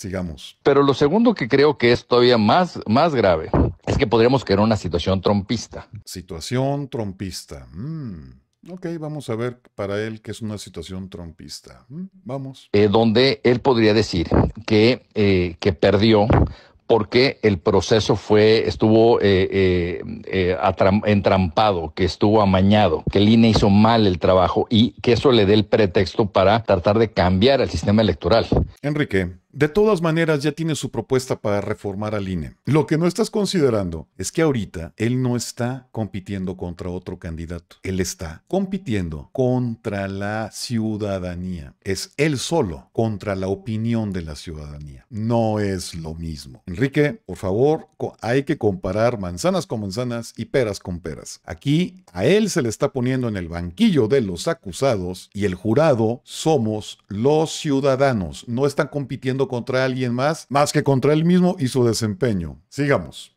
Sigamos. Pero lo segundo que creo que es todavía más, más grave es que podríamos crear una situación trompista. Situación trompista. Mm, ok, vamos a ver para él qué es una situación trompista. Mm, vamos. Eh, donde él podría decir que, eh, que perdió porque el proceso fue, estuvo eh, entrampado, que estuvo amañado, que el INE hizo mal el trabajo y que eso le dé el pretexto para tratar de cambiar el sistema electoral. Enrique, de todas maneras, ya tiene su propuesta para reformar al INE. Lo que no estás considerando es que ahorita él no está compitiendo contra otro candidato. Él está compitiendo contra la ciudadanía. Es él solo contra la opinión de la ciudadanía. No es lo mismo. Enrique, por favor, hay que comparar manzanas con manzanas y peras con peras. Aquí a él se le está poniendo en el banquillo de los acusados y el jurado somos los ciudadanos. No están compitiendo contra alguien más más que contra él mismo y su desempeño. Sigamos.